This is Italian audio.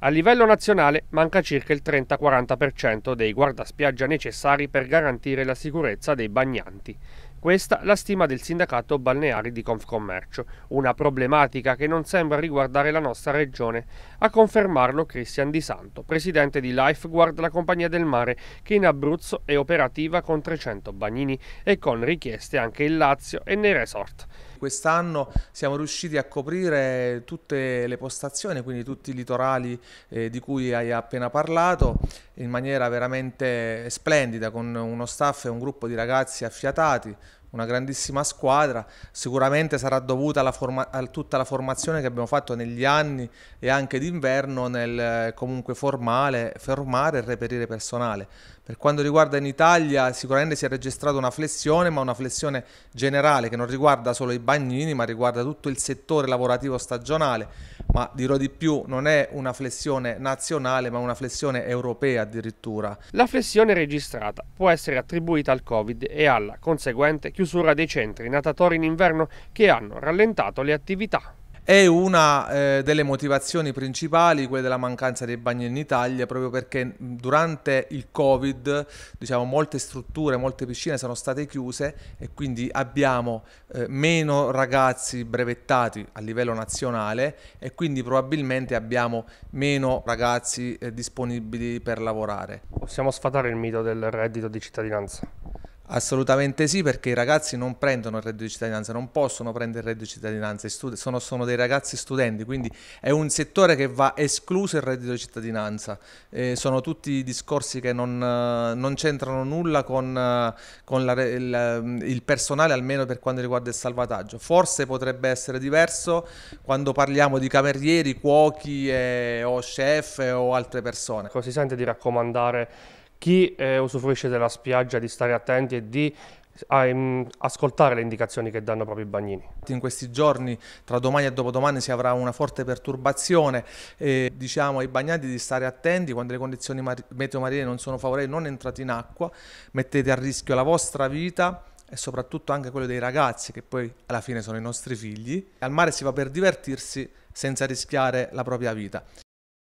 A livello nazionale manca circa il 30-40% dei guardaspiaggia necessari per garantire la sicurezza dei bagnanti. Questa la stima del sindacato balneari di Confcommercio, una problematica che non sembra riguardare la nostra regione, a confermarlo Cristian Di Santo, presidente di Lifeguard la compagnia del mare, che in Abruzzo è operativa con 300 bagnini e con richieste anche in Lazio e nei resort. Quest'anno siamo riusciti a coprire tutte le postazioni, quindi tutti i litorali eh, di cui hai appena parlato, in maniera veramente splendida, con uno staff e un gruppo di ragazzi affiatati, una grandissima squadra, sicuramente sarà dovuta forma- a tutta la formazione che abbiamo fatto negli anni e anche d'inverno nel eh, comunque formale, formare e reperire personale. Per quanto riguarda in Italia sicuramente si è registrata una flessione, ma una flessione generale che non riguarda solo i bagnini, ma riguarda tutto il settore lavorativo stagionale ma dirò di più, non è una flessione nazionale, ma una flessione europea addirittura. La flessione registrata può essere attribuita al Covid e alla conseguente chiusura dei centri natatori in inverno che hanno rallentato le attività. È una eh, delle motivazioni principali, quella della mancanza dei bagni in Italia, proprio perché durante il Covid, diciamo, molte strutture, molte piscine sono state chiuse e quindi abbiamo eh, meno ragazzi brevettati a livello nazionale e quindi probabilmente abbiamo meno ragazzi eh, disponibili per lavorare. Possiamo sfatare il mito del reddito di cittadinanza? Assolutamente sì, perché i ragazzi non prendono il reddito di cittadinanza, non possono prendere il reddito di cittadinanza, sono, sono dei ragazzi studenti, quindi è un settore che va escluso il reddito di cittadinanza. Eh, sono tutti discorsi che non, non c'entrano nulla con, con la, il, il, personale, almeno per quanto riguarda il salvataggio. Forse potrebbe essere diverso quando parliamo di camerieri, cuochi eh, o chef eh, o altre persone. Cosa si sente di raccomandare? chi eh, usufruisce della spiaggia di stare attenti e di a, ah, ehm, ascoltare le indicazioni che danno proprio i bagnini. In questi giorni, tra domani e dopodomani, si avrà una forte perturbazione e diciamo ai bagnanti di stare attenti quando le condizioni meteo marine non sono favorevoli, non entrate in acqua, mettete a rischio la vostra vita e soprattutto anche quello dei ragazzi che poi alla fine sono i nostri figli. Al mare si va per divertirsi senza rischiare la propria vita.